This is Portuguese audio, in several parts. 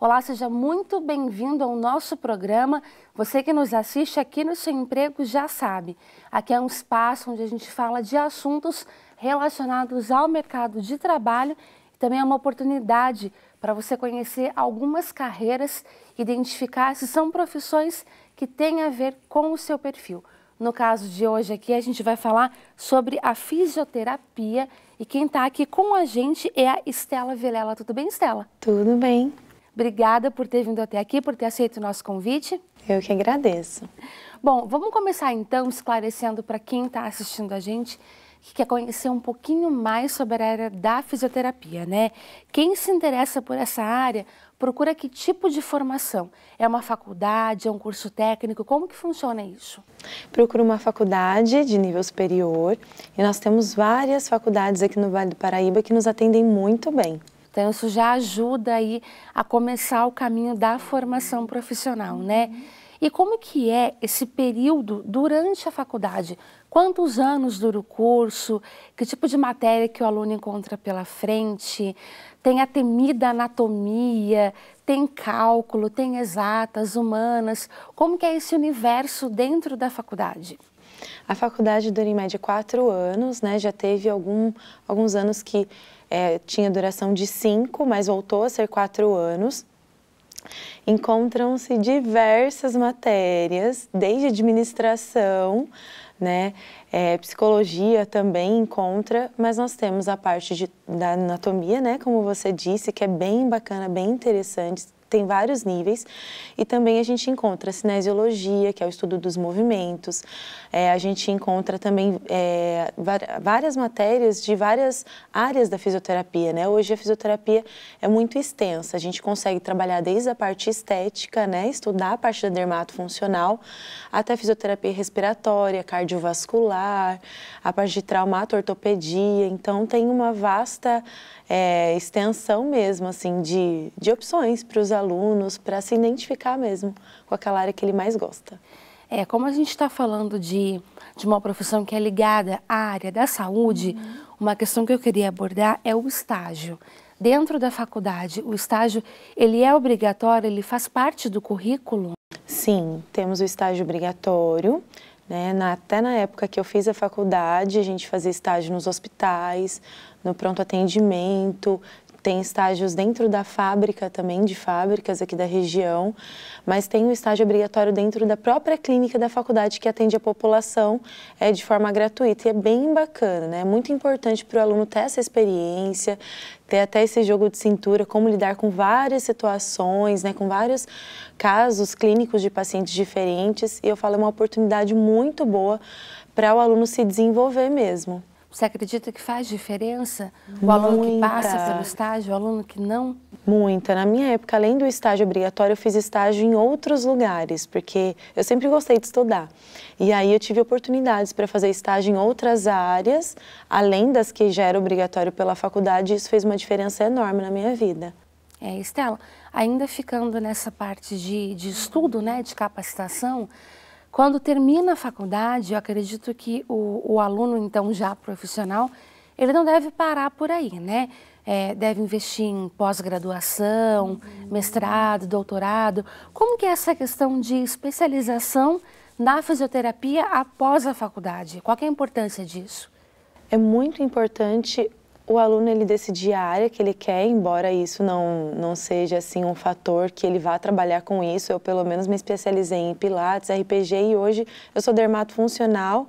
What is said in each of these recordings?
Olá, seja muito bem-vindo ao nosso programa. Você que nos assiste aqui no seu emprego já sabe. Aqui é um espaço onde a gente fala de assuntos relacionados ao mercado de trabalho e também é uma oportunidade para você conhecer algumas carreiras, identificar se são profissões que têm a ver com o seu perfil. No caso de hoje aqui, a gente vai falar sobre a fisioterapia e quem está aqui com a gente é a Estela Vilela. Tudo bem, Estela? Tudo bem. Obrigada por ter vindo até aqui, por ter aceito o nosso convite. Eu que agradeço. Bom, vamos começar então esclarecendo para quem está assistindo a gente que quer conhecer um pouquinho mais sobre a área da fisioterapia, né? Quem se interessa por essa área, procura que tipo de formação? É uma faculdade, é um curso técnico? Como que funciona isso? Procura uma faculdade de nível superior e nós temos várias faculdades aqui no Vale do Paraíba que nos atendem muito bem. Então, isso já ajuda aí a começar o caminho da formação profissional, uhum. né? E como que é esse período durante a faculdade? Quantos anos dura o curso? Que tipo de matéria que o aluno encontra pela frente? Tem a temida anatomia? Tem cálculo? Tem exatas, humanas? Como que é esse universo dentro da faculdade? A faculdade dura em média quatro anos, né? Já teve algum, alguns anos que é, tinha duração de cinco, mas voltou a ser quatro anos. Encontram-se diversas matérias, desde administração, né, é, psicologia também encontra, mas nós temos a parte de, da anatomia, né, como você disse, que é bem bacana, bem interessante, tem vários níveis e também a gente encontra a cinesiologia, que é o estudo dos movimentos, é, a gente encontra também é, várias matérias de várias áreas da fisioterapia, né? Hoje a fisioterapia é muito extensa, a gente consegue trabalhar desde a parte estética, né? Estudar a parte da dermatofuncional, até a fisioterapia respiratória, cardiovascular, a parte de traumato, ortopedia, então tem uma vasta é, extensão mesmo, assim, de, de opções para os alunos para se identificar mesmo com aquela área que ele mais gosta. É, como a gente está falando de, de uma profissão que é ligada à área da saúde, uhum. uma questão que eu queria abordar é o estágio. Dentro da faculdade, o estágio, ele é obrigatório, ele faz parte do currículo? Sim, temos o estágio obrigatório, né? Na, até na época que eu fiz a faculdade, a gente fazia estágio nos hospitais, no pronto atendimento, tem estágios dentro da fábrica também, de fábricas aqui da região, mas tem o estágio obrigatório dentro da própria clínica da faculdade que atende a população é, de forma gratuita. E é bem bacana, né? É muito importante para o aluno ter essa experiência, ter até esse jogo de cintura, como lidar com várias situações, né, com vários casos clínicos de pacientes diferentes. E eu falo, é uma oportunidade muito boa para o aluno se desenvolver mesmo. Você acredita que faz diferença o aluno Muita. que passa pelo estágio, o aluno que não? Muita. Na minha época, além do estágio obrigatório, eu fiz estágio em outros lugares, porque eu sempre gostei de estudar. E aí eu tive oportunidades para fazer estágio em outras áreas, além das que já era obrigatório pela faculdade, e isso fez uma diferença enorme na minha vida. É, Estela, ainda ficando nessa parte de, de estudo, né, de capacitação, quando termina a faculdade, eu acredito que o, o aluno, então já profissional, ele não deve parar por aí, né? É, deve investir em pós-graduação, uhum. mestrado, doutorado. Como que é essa questão de especialização na fisioterapia após a faculdade? Qual é a importância disso? É muito importante o aluno ele decidir a área que ele quer, embora isso não, não seja assim um fator que ele vá trabalhar com isso. Eu pelo menos me especializei em pilates, RPG e hoje eu sou dermato funcional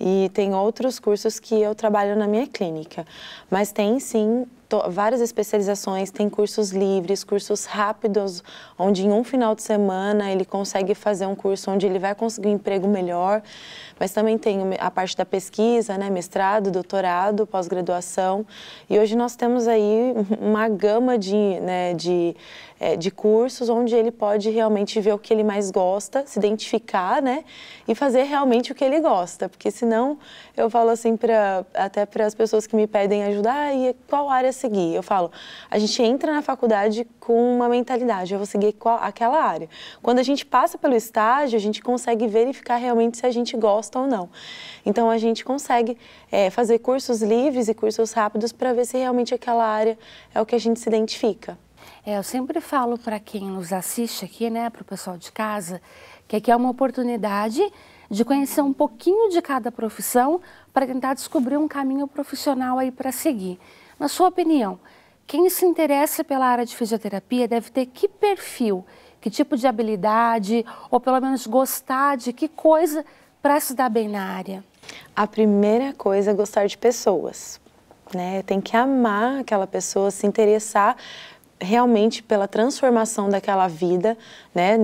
e tem outros cursos que eu trabalho na minha clínica. Mas tem sim várias especializações, tem cursos livres, cursos rápidos, onde em um final de semana ele consegue fazer um curso onde ele vai conseguir um emprego melhor, mas também tem a parte da pesquisa, né, mestrado, doutorado, pós-graduação, e hoje nós temos aí uma gama de, né, de, é, de cursos onde ele pode realmente ver o que ele mais gosta, se identificar, né, e fazer realmente o que ele gosta, porque senão eu falo assim pra, até para as pessoas que me pedem ajudar, ah, e qual área seguir. Eu falo, a gente entra na faculdade com uma mentalidade, eu vou seguir qual, aquela área. Quando a gente passa pelo estágio, a gente consegue verificar realmente se a gente gosta ou não. Então a gente consegue é, fazer cursos livres e cursos rápidos para ver se realmente aquela área é o que a gente se identifica. É, eu sempre falo para quem nos assiste aqui, né, para o pessoal de casa, que aqui é uma oportunidade de conhecer um pouquinho de cada profissão para tentar descobrir um caminho profissional aí para seguir. Na sua opinião, quem se interessa pela área de fisioterapia deve ter que perfil, que tipo de habilidade, ou pelo menos gostar de que coisa para se dar bem na área? A primeira coisa é gostar de pessoas. Né? Tem que amar aquela pessoa, se interessar realmente pela transformação daquela vida, né,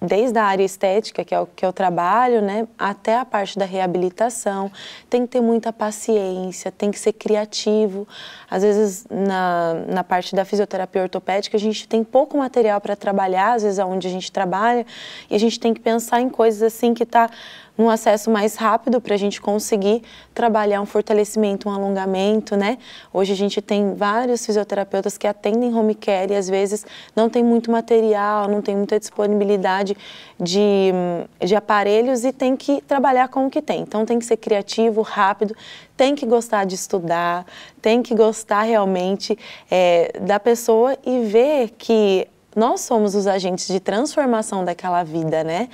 desde a área estética, que é o que eu é trabalho, né, até a parte da reabilitação. Tem que ter muita paciência, tem que ser criativo. Às vezes, na, na parte da fisioterapia ortopédica, a gente tem pouco material para trabalhar, às vezes, onde a gente trabalha, e a gente tem que pensar em coisas assim que está um acesso mais rápido para a gente conseguir trabalhar um fortalecimento, um alongamento, né? Hoje a gente tem vários fisioterapeutas que atendem home care e às vezes não tem muito material, não tem muita disponibilidade de, de aparelhos e tem que trabalhar com o que tem. Então tem que ser criativo, rápido, tem que gostar de estudar, tem que gostar realmente é, da pessoa e ver que nós somos os agentes de transformação daquela vida, né?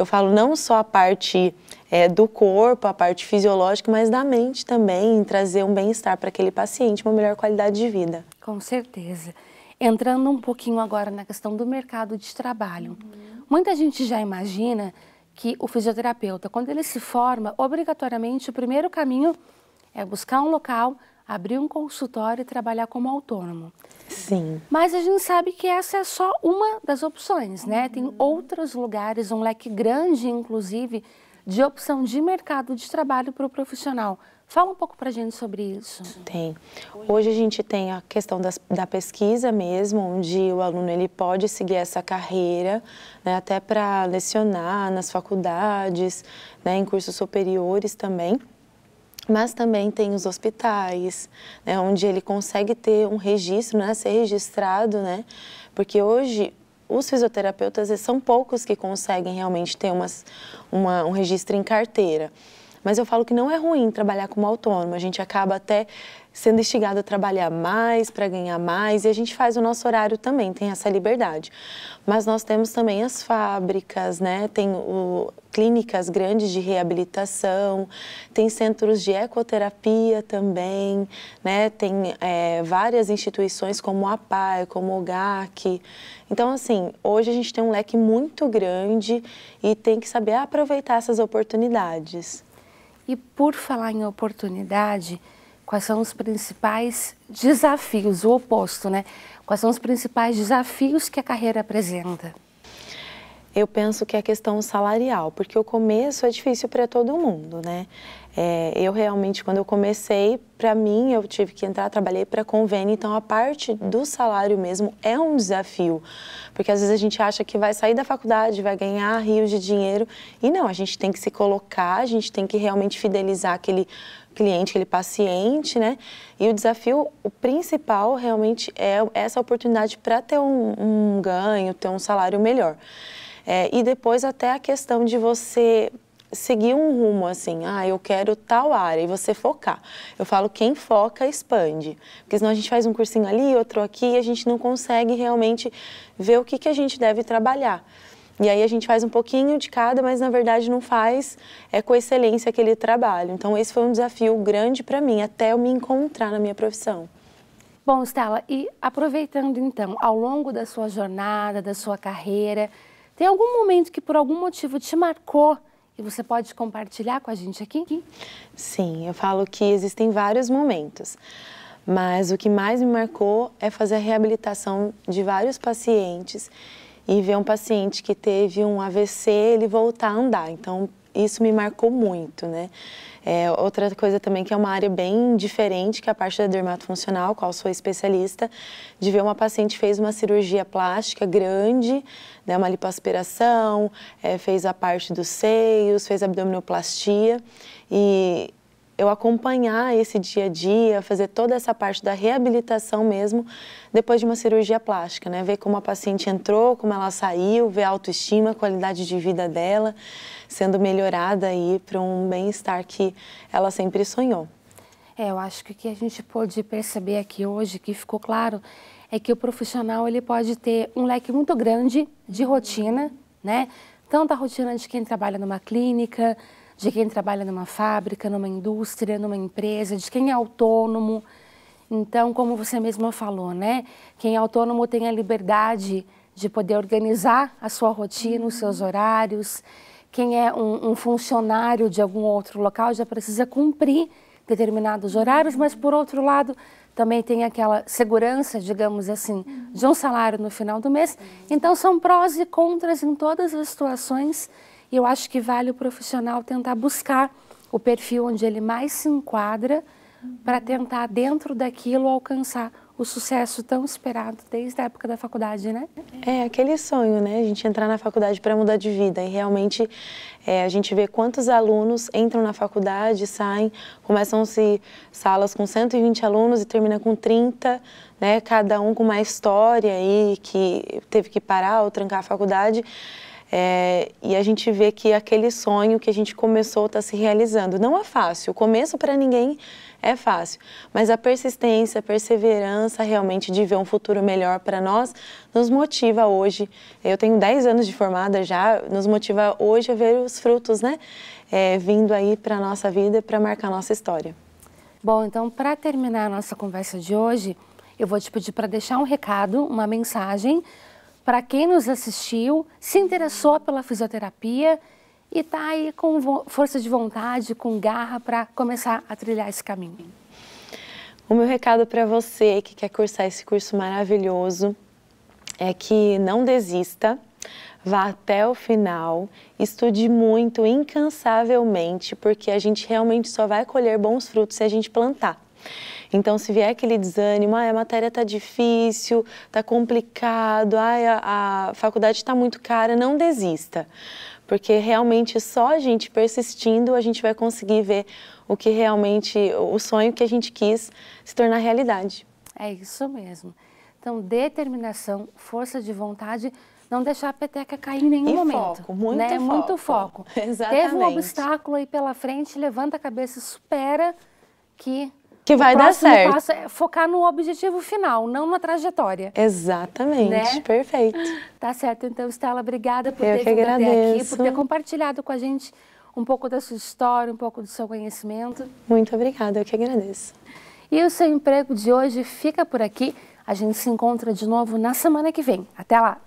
eu falo não só a parte é, do corpo, a parte fisiológica, mas da mente também, trazer um bem-estar para aquele paciente, uma melhor qualidade de vida. Com certeza. Entrando um pouquinho agora na questão do mercado de trabalho. Uhum. Muita gente já imagina que o fisioterapeuta, quando ele se forma, obrigatoriamente o primeiro caminho é buscar um local abrir um consultório e trabalhar como autônomo. Sim. Mas a gente sabe que essa é só uma das opções, né? Uhum. Tem hum. outros lugares, um leque grande, inclusive, de opção de mercado de trabalho para o profissional. Fala um pouco para a gente sobre isso. Tem. Hoje a gente tem a questão das, da pesquisa mesmo, onde o aluno ele pode seguir essa carreira, né, até para lecionar nas faculdades, né, em cursos superiores também mas também tem os hospitais, né, onde ele consegue ter um registro, né, ser registrado, né, porque hoje os fisioterapeutas são poucos que conseguem realmente ter umas, uma, um registro em carteira. Mas eu falo que não é ruim trabalhar como autônomo, a gente acaba até sendo instigado a trabalhar mais para ganhar mais e a gente faz o nosso horário também, tem essa liberdade. Mas nós temos também as fábricas, né? Tem o, clínicas grandes de reabilitação, tem centros de ecoterapia também, né? tem é, várias instituições como a PAE, como o GAC. Então, assim, hoje a gente tem um leque muito grande e tem que saber aproveitar essas oportunidades. E por falar em oportunidade, quais são os principais desafios, o oposto, né? Quais são os principais desafios que a carreira apresenta? eu penso que é a questão salarial, porque o começo é difícil para todo mundo, né? É, eu realmente, quando eu comecei, para mim, eu tive que entrar, trabalhei para convênio, então a parte do salário mesmo é um desafio, porque às vezes a gente acha que vai sair da faculdade, vai ganhar rios de dinheiro, e não, a gente tem que se colocar, a gente tem que realmente fidelizar aquele cliente, aquele paciente, né? E o desafio, o principal realmente é essa oportunidade para ter um, um ganho, ter um salário melhor. É, e depois até a questão de você seguir um rumo assim, ah, eu quero tal área e você focar. Eu falo quem foca expande, porque senão a gente faz um cursinho ali, outro aqui e a gente não consegue realmente ver o que, que a gente deve trabalhar. E aí a gente faz um pouquinho de cada, mas na verdade não faz é com excelência aquele trabalho. Então esse foi um desafio grande para mim até eu me encontrar na minha profissão. Bom, Stella, e aproveitando então, ao longo da sua jornada, da sua carreira, tem algum momento que por algum motivo te marcou e você pode compartilhar com a gente aqui? Sim, eu falo que existem vários momentos. Mas o que mais me marcou é fazer a reabilitação de vários pacientes e ver um paciente que teve um AVC, ele voltar a andar. Então, isso me marcou muito, né? É, outra coisa também que é uma área bem diferente, que é a parte da dermatofuncional, qual sou especialista, de ver uma paciente fez uma cirurgia plástica grande, né, uma lipoaspiração, é, fez a parte dos seios, fez abdominoplastia e eu acompanhar esse dia a dia, fazer toda essa parte da reabilitação mesmo, depois de uma cirurgia plástica, né? Ver como a paciente entrou, como ela saiu, ver a autoestima, a qualidade de vida dela sendo melhorada aí para um bem-estar que ela sempre sonhou. É, eu acho que o que a gente pôde perceber aqui hoje, que ficou claro, é que o profissional ele pode ter um leque muito grande de rotina, né? Tanto a rotina de quem trabalha numa clínica, de quem trabalha numa fábrica, numa indústria, numa empresa, de quem é autônomo. Então, como você mesma falou, né? Quem é autônomo tem a liberdade de poder organizar a sua rotina, os seus uhum. horários. Quem é um, um funcionário de algum outro local já precisa cumprir determinados horários, mas por outro lado também tem aquela segurança, digamos assim, uhum. de um salário no final do mês. Então são prós e contras em todas as situações e eu acho que vale o profissional tentar buscar o perfil onde ele mais se enquadra uhum. para tentar, dentro daquilo, alcançar o sucesso tão esperado desde a época da faculdade, né? É aquele sonho, né? A gente entrar na faculdade para mudar de vida e realmente é, a gente vê quantos alunos entram na faculdade, saem, começam-se salas com 120 alunos e termina com 30, né? Cada um com uma história aí que teve que parar ou trancar a faculdade. É, e a gente vê que aquele sonho que a gente começou está se realizando. Não é fácil, o começo para ninguém é fácil, mas a persistência, a perseverança realmente de ver um futuro melhor para nós nos motiva hoje. Eu tenho 10 anos de formada já, nos motiva hoje a ver os frutos, né? É, vindo aí para a nossa vida, para marcar a nossa história. Bom, então, para terminar a nossa conversa de hoje, eu vou te pedir para deixar um recado, uma mensagem para quem nos assistiu, se interessou pela fisioterapia e está aí com força de vontade, com garra para começar a trilhar esse caminho. O meu recado para você que quer cursar esse curso maravilhoso é que não desista, vá até o final, estude muito, incansavelmente, porque a gente realmente só vai colher bons frutos se a gente plantar. Então, se vier aquele desânimo, ah, a matéria está difícil, está complicado, ah, a, a faculdade está muito cara, não desista. Porque realmente só a gente persistindo a gente vai conseguir ver o que realmente, o sonho que a gente quis se tornar realidade. É isso mesmo. Então, determinação, força de vontade, não deixar a peteca cair em nenhum e momento. Foco, muito né? foco. Muito foco. Exatamente. Teve um obstáculo aí pela frente, levanta a cabeça, supera que que vai dar certo. O passo é focar no objetivo final, não na trajetória. Exatamente, né? perfeito. Tá certo, então Estela, obrigada por Eu ter vindo até aqui, por ter compartilhado com a gente um pouco da sua história, um pouco do seu conhecimento. Muito obrigada, eu que agradeço. E o seu emprego de hoje fica por aqui. A gente se encontra de novo na semana que vem. Até lá!